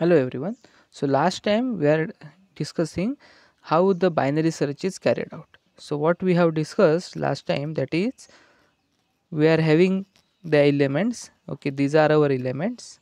hello everyone so last time we are discussing how the binary search is carried out so what we have discussed last time that is we are having the elements okay these are our elements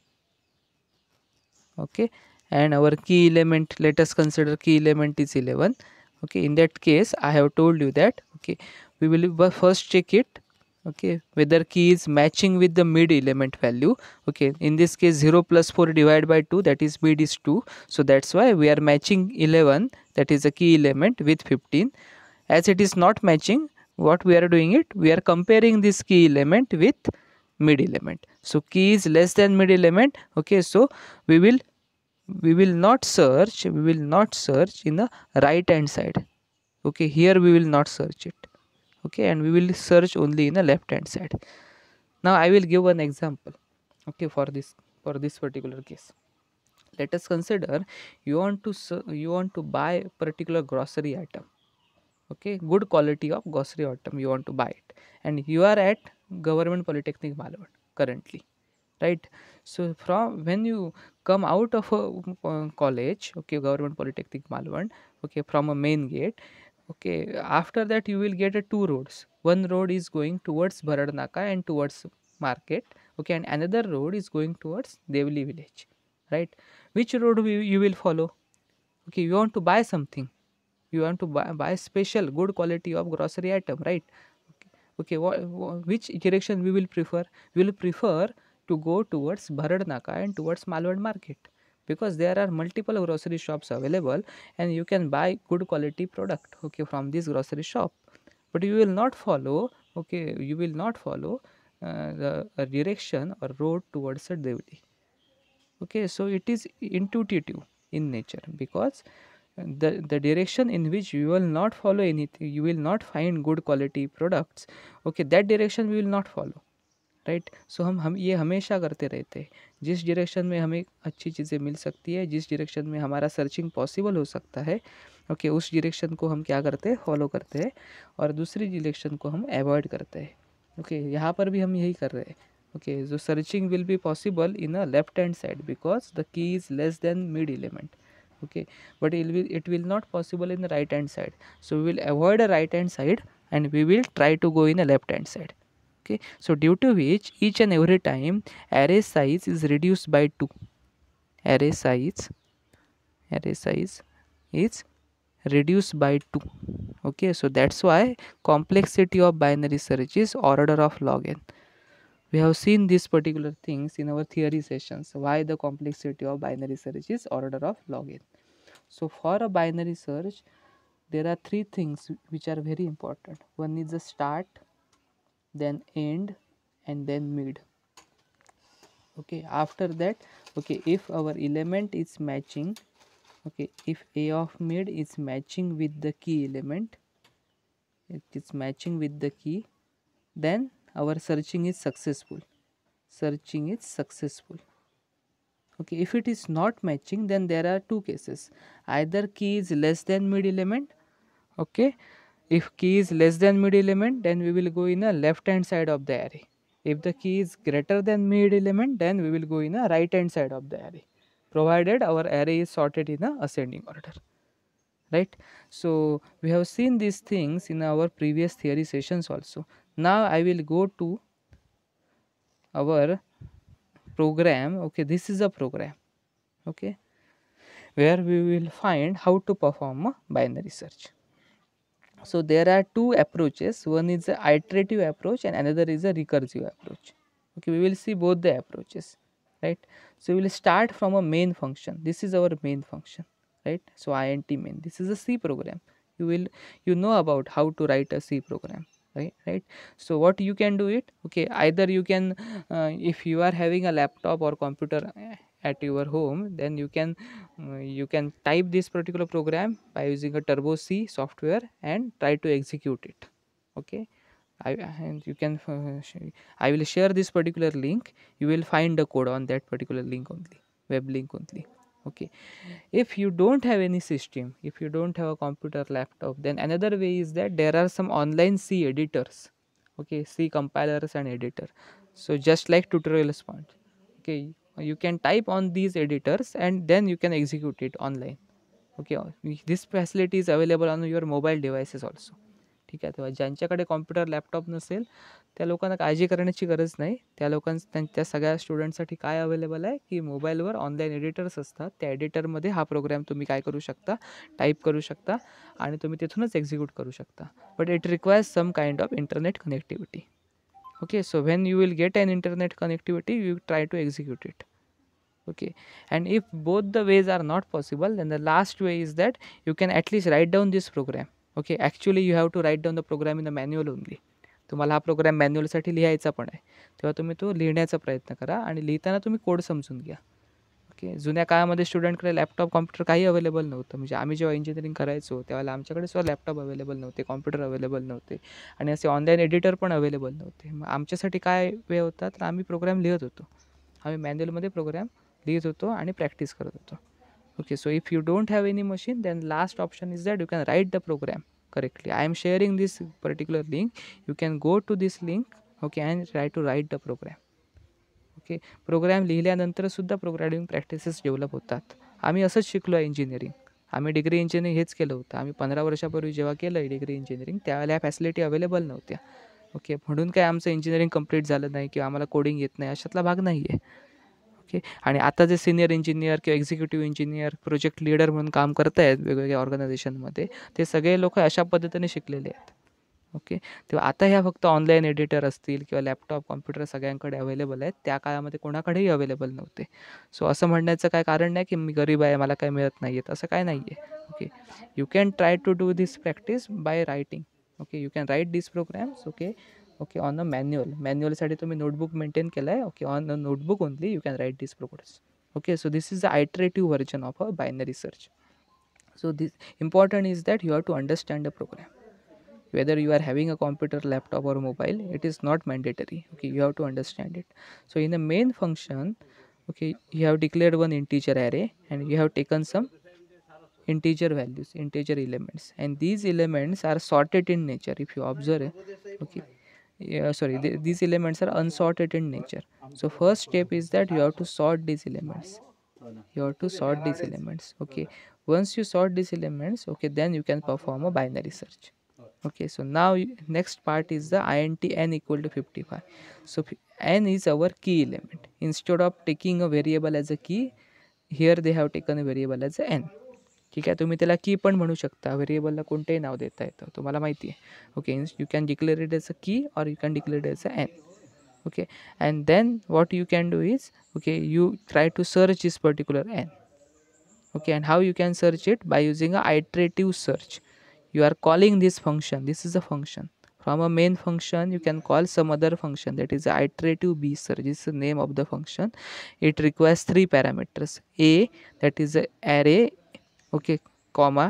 okay and our key element let us consider key element is 11 okay in that case i have told you that okay we will first check it okay whether key is matching with the mid element value okay in this case 0 plus 4 divided by 2 that is mid is 2 so that's why we are matching 11 that is a key element with 15 as it is not matching what we are doing it we are comparing this key element with mid element so key is less than mid element okay so we will we will not search we will not search in the right hand side okay here we will not search it okay and we will search only in the left hand side now i will give an example okay for this for this particular case let us consider you want to you want to buy particular grocery item okay good quality of grocery item you want to buy it and you are at government polytechnic malavad currently right so from when you come out of a uh, college okay government polytechnic malvan okay from a main gate okay after that you will get a two roads one road is going towards bharadnaka and towards market okay and another road is going towards devli village right which road we, you will follow okay you want to buy something you want to buy, buy special good quality of grocery item right okay, okay which direction we will prefer we will prefer to go towards bharadnaka and towards malwad market because there are multiple grocery shops available and you can buy good quality product okay from this grocery shop but you will not follow okay you will not follow uh, the uh, direction or road towards a devotee okay so it is intuitive in nature because uh, the, the direction in which you will not follow anything you will not find good quality products okay that direction we will not follow right so हम हम ये हमेशा करते रहते हैं जिस direction में हमें अच्छी चीज़ें मिल सकती है जिस डरेक्शन में हमारा सर्चिंग पॉसिबल हो सकता है ओके okay, उस डरेक्शन को हम क्या करते हैं फॉलो करते हैं और दूसरी डरेक्शन को हम अवॉइड करते हैं ओके okay, यहाँ पर भी हम यही कर रहे हैं ओके जो searching will be possible in a left hand side because the key is less than mid element okay but it will not possible in the right hand side so we will we a right hand side and we will try to go in a left hand side okay so due to which each and every time array size is reduced by 2 array size array size is reduced by 2 okay so that's why complexity of binary search is order of log n we have seen these particular things in our theory sessions why the complexity of binary search is order of log n so for a binary search there are three things which are very important one is the start then end and then mid okay after that okay if our element is matching okay if a of mid is matching with the key element it is matching with the key then our searching is successful searching is successful okay if it is not matching then there are two cases either key is less than mid element okay if key is less than mid element then we will go in a left hand side of the array if the key is greater than mid element then we will go in a right hand side of the array provided our array is sorted in a ascending order right so we have seen these things in our previous theory sessions also now i will go to our program okay this is a program okay where we will find how to perform a binary search so there are two approaches. One is the iterative approach and another is a recursive approach. Okay, we will see both the approaches, right? So we will start from a main function. This is our main function, right? So int main. This is a C program. You will you know about how to write a C program, right? Right. So what you can do it? Okay, either you can uh, if you are having a laptop or computer at your home then you can uh, you can type this particular program by using a turbo c software and try to execute it okay I, and you can uh, I will share this particular link you will find the code on that particular link only web link only okay if you don't have any system if you don't have a computer laptop then another way is that there are some online C editors okay C compilers and editor so just like tutorial sponge okay you can type on these editors and then you can execute it online okay this facility is available on your mobile devices also ठीक आहे तेव्हा ज्यांच्याकडे computer laptop नसेल त्या लोकांना काळजी करण्याची गरज नाही त्या लोकांना त्या सगळ्या स्टुडंटसाठी काय अवेलेबल आहे की मोबाईलवर ऑनलाईन एडिटर्स असतात त्या एडिटरमध्ये हा प्रोग्रॅम तुम्ही काय करू शकता टाईप करू शकता आणि तुम्ही तिथूनच एक्झिक्यूट करू शकता but it requires some kind of internet connectivity okay so when you will get an internet connectivity you try to execute it okay and if both the ways are not possible then the last way is that you can at least write down this program okay actually you have to write down the program in the manual only तुम्हाला हा programme मॅन्युअलसाठी लिहायचा पण आहे तेव्हा तुम्ही तो लिहिण्याचा प्रयत्न करा आणि लिहिताना तुम्ही कोड समजून घ्या की जुन्या काळामध्ये स्टुडंटकडे लॅपटॉप कॉम्प्युटर काही अवेलेबल नव्हतं म्हणजे आम्ही जेव्हा इंजिनिअरिंग करायचो तेव्हा आमच्याकडे सुद्धा लॅपटॉप अवेलेबल नव्हते कॉम्प्युटर अवेलेबल नव्हते आणि असे ऑनलाईन एडिटर पण अवेलेबल नव्हते मग आमच्यासाठी काय वे होता तर आम्ही प्रोग्राम लिहित होतो आम्ही मॅन्युअलमध्ये प्रोग्राम लिहित होतो आणि प्रॅक्टिस करत होतो okay so if you don't have any machine then last option is that you can write the program correctly I am sharing this particular link you can go to this link okay and try to write the program okay program लिहिल्यानंतरसुद्धा programming practices develop होतात आम्ही असंच शिकलो आहे engineering आम्ही degree engineering हेच केलं होतं आम्ही पंधरा वर्षापूर्वी जेव्हा केलं आहे डिग्री इंजिनिअरिंग त्यावेळेला ह्या फॅसिलिटी अवेलेबल नव्हत्या ओके म्हणून काय आमचं इंजिनिअरिंग कंप्लीट झालं नाही किंवा आम्हाला कोडिंग येत नाही अशातला भाग नाही आहे ओके आणि आता जे सिनियर इंजिनियर किंवा एक्झिक्युटिव्ह इंजिनियर प्रोजेक्ट लीडर म्हणून काम करत आहेत वेगवेगळ्या ऑर्गनायझेशनमध्ये ते सगळे लोक अशा पद्धतीने शिकलेले आहेत ओके तेव्हा आता ह्या फक्त ऑनलाईन एडिटर असतील किंवा लॅपटॉप कॉम्प्युटर सगळ्यांकडे अवेलेबल आहेत त्या काळामध्ये कोणाकडेही अवेलेबल नव्हते सो असं म्हणण्याचं काय कारण नाही की मी गरीब आहे मला काही मिळत नाही आहे असं काय नाही आहे okay you can try to do this practice by writing okay you can write this programs okay okay on a manual मॅन्युअलसाठी तुम्ही नोटबुक मेंटेन केलं आहे okay on a notebook only you can write this programs okay so this is a iterative version of a binary search so this important is that you have to understand a program whether you are having a computer laptop or mobile it is not mandatory okay you have to understand it so in the main function okay you have declared one integer array and you have taken some integer values integer elements and these elements are sorted in nature if you observe okay yeah, sorry th these elements are unsorted in nature so first step is that you have to sort these elements you have to sort these elements okay once you sort these elements okay then you can perform a binary search okay so now next part is the int n equal to 55 so n is our key element instead of taking a variable as a key here they have taken a variable as a n ठीक आहे तुम्ही त्याला की पण म्हणू शकता व्हेरिएबलला कोणतंही नाव देता येतं तुम्हाला माहिती आहे okay you can declare it as a key or you can declare as a an okay and then what you can do is okay you try to search is particular an okay and how you can search it by using a iterative search you are calling this function this is a function from a main function you can call some other function that is iterative b search is the name of the function it requires three parameters a that is a array okay comma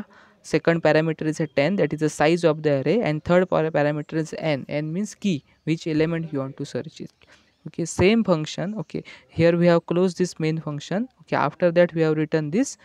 second parameter is a 10 that is the size of the array and third parameter is n n means key which element you want to search it okay same function okay here we have closed this main function okay after that we have written this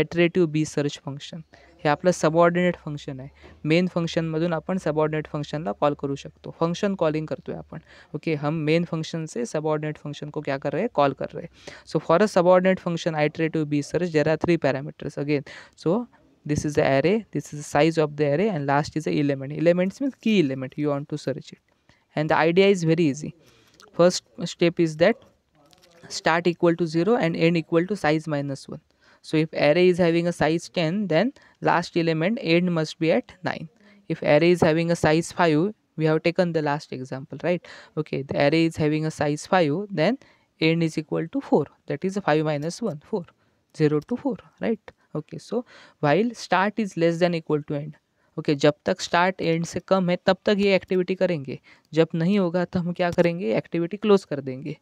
iterative b search function ये आप ordinate function है main फंक्शनम अपन subordinate फंक्शनला call करू शको function calling करते हैं अपन ओके हम मेन फंक्शन से सबऑर्डिनेट फंक्शन को क्या कर रहे हैं कॉल कर रहे हैं so for a subordinate function to be search there are three parameters again so this is the array this is the size of the array and last is a element elements mean key element you want to search it and the idea is very easy first step is that start equal to zero and end equal to size minus one So if array is having a size 10 then last element end must be at 9. If array is having a size 5 we have taken the last example right. Okay the array is having a size 5 then end is equal to 4 that is 5 minus 1 4 Zero to four, right. Okay so while start is less than equal to end okay, जब तक start end से कम है तब तक ये activity करेंगे जब नहीं होगा तो हम क्या करेंगे activity close कर देंगे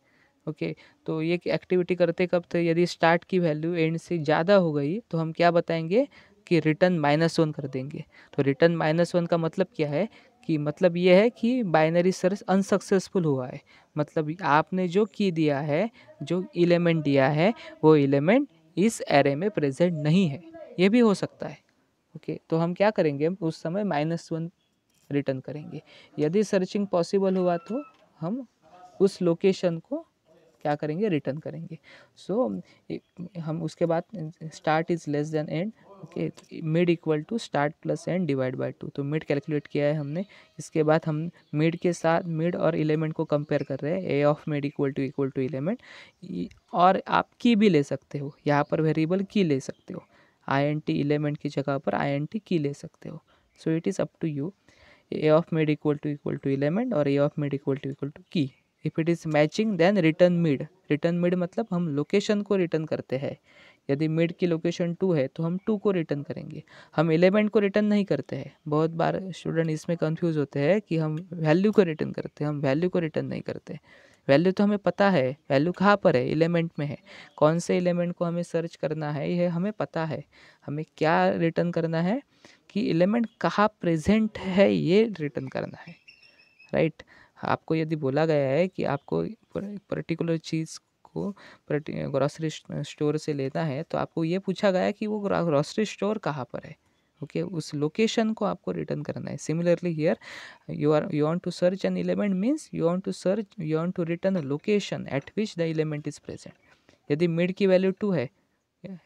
ओके तो ये एक्टिविटी करते कब तो यदि स्टार्ट की वैल्यू एंड से ज़्यादा हो गई तो हम क्या बताएंगे कि रिटर्न माइनस वन कर देंगे तो रिटर्न माइनस वन का मतलब क्या है कि मतलब ये है कि बाइनरी सर्च अनसक्सेसफुल हुआ है मतलब आपने जो की दिया है जो एलिमेंट दिया है वो एलिमेंट इस एरे में प्रेजेंट नहीं है ये भी हो सकता है ओके तो हम क्या करेंगे उस समय माइनस वन रिटर्न करेंगे यदि सर्चिंग पॉसिबल हुआ तो हम उस लोकेशन को क्या करेंगे रिटर्न करेंगे सो so, हम उसके बाद start is less than end okay mid equal to start plus end divide by two तो मिड कैलकुलेट तो किया है हमने इसके बाद हम मिड के साथ मिड और एलिमेंट को कंपेयर कर रहे हैं A of mid equal to equal to element और आप की भी ले सकते हो यहाँ पर वेरिएबल की ले सकते हो आई एन टी एलिमेंट की जगह पर आई एन टी की ले सकते हो so it is up to you a of mid equal to equal to element और a of mid equal to equal to key if it is matching then return mid return mid मतलब हम location को return करते हैं यदि mid की location to है तो हम टू को रिटर्न करेंगे हम एलिमेंट को रिटर्न नहीं करते हैं बहुत बार स्टूडेंट इसमें कंफ्यूज होते हैं कि हम वैल्यू को रिटर्न करते हैं हम वैल्यू को रिटर्न नहीं करते वैल्यू तो हमें पता है वैल्यू कहाँ पर है एलिमेंट में है कौन से एलिमेंट को हमें सर्च करना है यह हमें पता है हमें क्या रिटर्न करना है कि एलिमेंट कहाँ प्रेजेंट है ये रिटर्न करना है राइट right? आपको यदि बोला गया है कि आपको पर्टिकुलर चीज़ को ग्रॉसरी स्टोर से लेना है तो आपको ये पूछा गया कि वो ग्रॉसरी स्टोर कहाँ पर है ओके okay, उस लोकेशन को आपको रिटर्न करना है similarly here you are you want to search an element means you want to search you want to return location at which the element is present यदि mid की value two है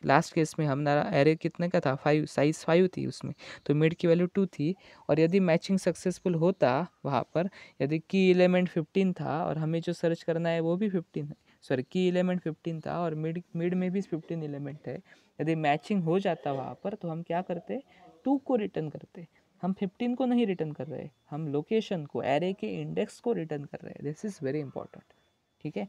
last case में हमारा array कितने का था five size five थी उसमें तो मिड की वैल्यू टू थी और यदि मैचिंग सक्सेसफुल होता वहाँ पर यदि की एलिमेंट फिफ्टीन था और हमें जो सर्च करना है वो भी फिफ्टीन है सॉरी की एलिमेंट फिफ्टीन था और मिड मिड में भी फिफ्टीन एलिमेंट है यदि मैचिंग हो जाता वहाँ पर तो हम क्या करते टू को रिटर्न करते हम फिफ्टीन को नहीं रिटर्न कर रहे हम लोकेशन को एरे के इंडेक्स को रिटर्न कर रहे हैं दिस इज़ वेरी इंपॉर्टेंट ठीक है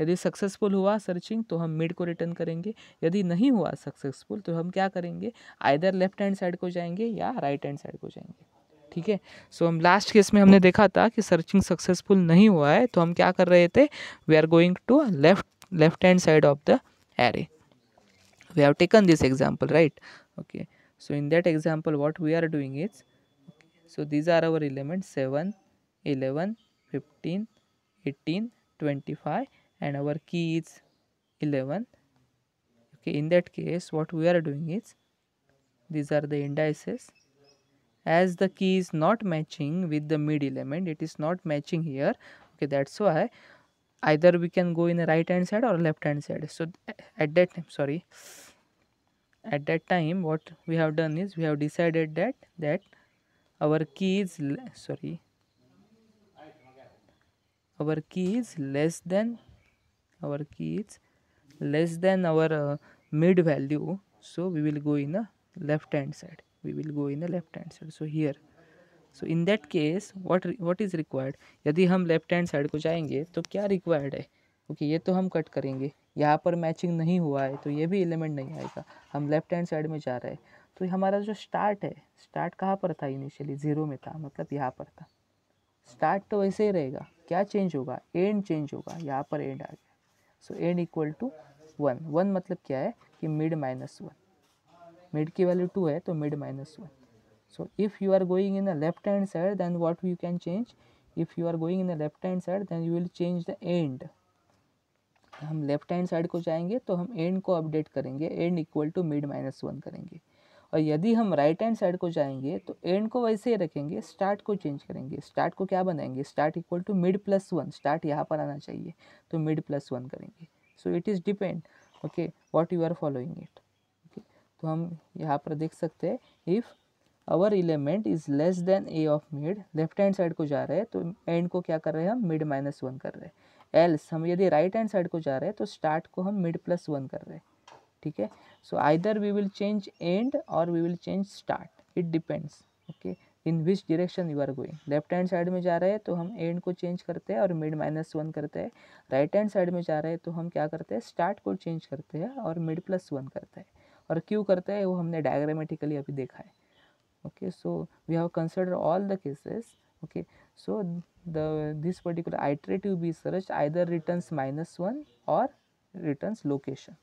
यदि सक्सेसफुल हुआ सर्चिंग तो हम मिड को रिटर्न करेंगे यदि नहीं हुआ सक्सेसफुल तो हम क्या करेंगे आइधर लेफ्ट हैंड साइड को जाएंगे या राइट हैंड साइड को जाएंगे ठीक है सो हम लास्ट केस में हमने देखा था कि सर्चिंग सक्सेसफुल नहीं हुआ है तो हम क्या कर रहे थे we are going to left left hand side of the array we have taken this example right okay so in that example what we are doing is so these are our element seven eleven fifteen eighteen twenty five and our key is 11 okay in that case what we are doing is these are the indices as the key is not matching with the mid element it is not matching here okay that's why either we can go in the right hand side or left hand side so at that time sorry at that time what we have done is we have decided that that our key is sorry our key is less than our key is less than our uh, mid value so we will go in the left hand side we will go in the left hand side so here so in that case what what is required यदि हम left hand side को जाएंगे तो क्या required है okay okay, ये तो हम कट करेंगे यहाँ पर मैचिंग नहीं हुआ है तो ये भी एलिमेंट नहीं आएगा हम लेफ्ट हैंड साइड में जा रहे हैं तो हमारा जो स्टार्ट है स्टार्ट कहाँ पर था इनिशियली ज़ीरो में था मतलब यहाँ पर था स्टार्ट तो वैसे ही रहेगा क्या चेंज होगा एंड चेंज होगा यहाँ पर एंड आ गया so end equal to one one मतलब क्या है कि मिड माइनस वन मिड की वैल्यू टू है तो mid minus one so if you are going in the left hand side then what you can change if you are going in the left hand side then you will change the end हम left hand side को जाएंगे तो हम end को update करेंगे end equal to mid minus one करेंगे और यदि हम राइट हैंड साइड को जाएंगे तो एंड को वैसे ही रखेंगे स्टार्ट को चेंज करेंगे स्टार्ट को क्या बनाएंगे start equal to mid plus one start यहाँ पर आना चाहिए तो मिड प्लस वन करेंगे so it is depend okay what you are following it okay तो हम यहाँ पर देख सकते हैं if our element is less than a of mid left hand side को जा रहे हैं तो एंड को क्या कर रहे हैं हम मिड माइनस वन कर रहे हैं एल्स हम यदि राइट हैंड साइड को जा रहे हैं तो स्टार्ट को हम मिड प्लस वन कर रहे हैं ठीक है so either we will change end और we will change start it depends okay in which direction you are going left hand side में जा रहे हैं तो हम एंड को चेंज करते हैं और मिड माइनस वन करते हैं राइट हैंड साइड में जा रहे हैं तो हम क्या करते हैं स्टार्ट को चेंज करते हैं और मिड प्लस वन करते हैं और क्यों करते हैं वो हमने डायग्रामेटिकली अभी देखा है okay so we have consider all the cases okay so the this particular iterative B search either return minus one और रिटर्न लोकेशन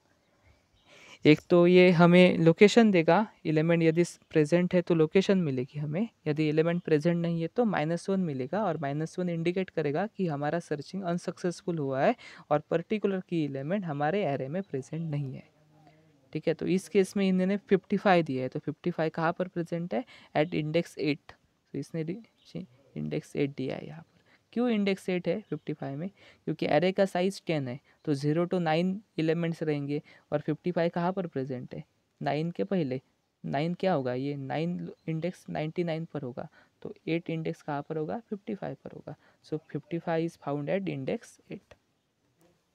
एक तो ये हमें लोकेशन देगा एलिमेंट यदि प्रेजेंट है तो लोकेशन मिलेगी हमें यदि एलिमेंट प्रेजेंट नहीं है तो माइनस वन मिलेगा और माइनस वन इंडिकेट करेगा कि हमारा सर्चिंग अनसक्सेसफुल हुआ है और पर्टिकुलर की एलिमेंट हमारे एरे में प्रेजेंट नहीं है ठीक है तो इस केस में इन्होंने फिफ्टी फाइव दिया है तो फिफ्टी फाइव कहाँ पर प्रेजेंट है एट इंडेक्स एट तो इसने इंडेक्स एट दिया है यहाँ पर क्यों इंडेक्स एट है फिफ्टी फाइव में क्योंकि एरे का साइज़ टेन है तो ज़ीरो टू नाइन एलिमेंट्स रहेंगे और फिफ्टी फाइव कहाँ पर प्रेजेंट है नाइन के पहले नाइन क्या होगा ये नाइन इंडेक्स नाइन्टी नाइन पर होगा तो एट इंडेक्स कहाँ पर होगा फिफ्टी फाइव पर होगा so fifty five is found at index at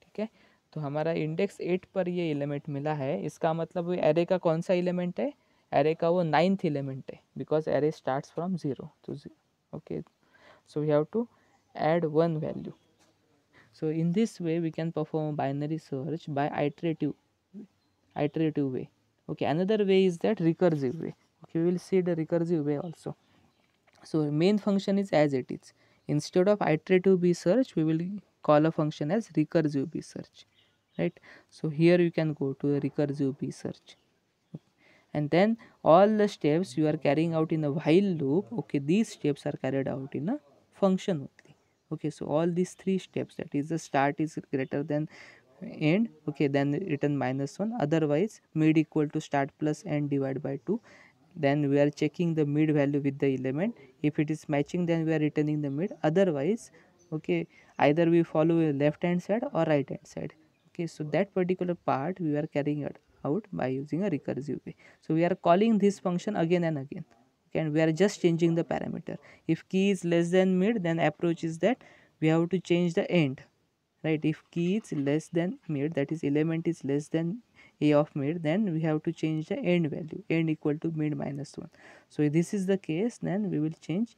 ठीक है तो हमारा इंडेक्स एट पर ये एलिमेंट मिला है इसका मतलब एरे का कौन सा एलिमेंट है एरे का वो नाइन्थ एलिमेंट है because array starts from zero तो okay so we have to add one value so in this way we can perform binary search by iterative iterative way okay another way is that recursive way okay we will see the recursive way also so main function is as it is instead of iterative b search we will call a function as recursive b search right so here you can go to recursive b search and then all the steps you are carrying out in a while loop okay these steps are carried out in a function okay so all these three steps that is the start is greater than end okay then return minus 1 otherwise mid equal to start plus end divided by 2 then we are checking the mid value with the element if it is matching then we are returning the mid otherwise okay either we follow left hand side or right hand side okay so that particular part we are carrying out by using a recursive way so we are calling this function again and again and we are just changing the parameter if key is less than mid then approach is that we have to change the end right if key is less than mid that is element is less than a of mid then we have to change the end value end equal to mid minus 1 so this is the case then we will change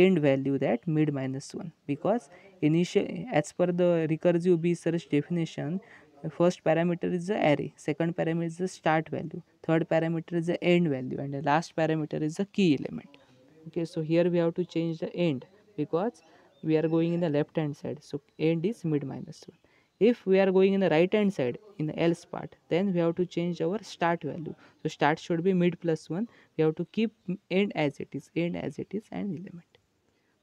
end value that mid minus 1 because initial as per the recursive b search definition first parameter is the array second parameter is the start value third parameter is the end value and the last parameter is the key element okay so here we have to change the end because we are going in the left hand side so end is mid minus 1 if we are going in the right hand side in the else part then we have to change our start value so start should be mid plus 1 we have to keep end as it is end as it is and element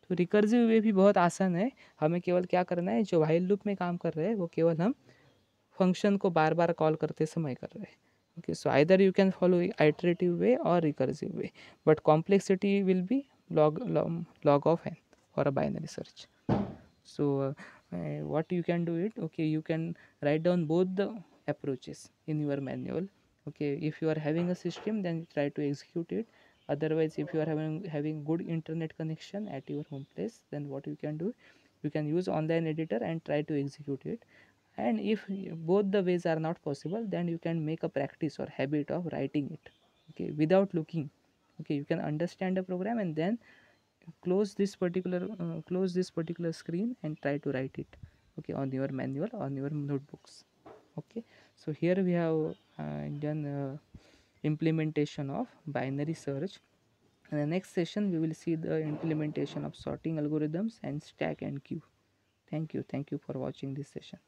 तो recursive way भी बहुत आसान है हमें केवल क्या करना है जो वाइल लूप में काम कर रहे हैं वो केवल हम फंक्शन को बार बार कॉल करते समय कर रहे okay so either you can follow iterative way और recursive way but complexity will be log log of n for a binary search so what you can do it okay you can write down both the approaches in your manual okay if you are having a system then you try to execute it otherwise if you are having good internet connection at your home place then what you can do you can use online editor and try to execute it and if both the ways are not possible then you can make a practice or habit of writing it okay without looking okay you can understand the program and then close this particular uh, close this particular screen and try to write it okay on your manual on your notebooks okay so here we have uh, done uh, implementation of binary search in the next session we will see the implementation of sorting algorithms and stack and queue thank you thank you for watching this session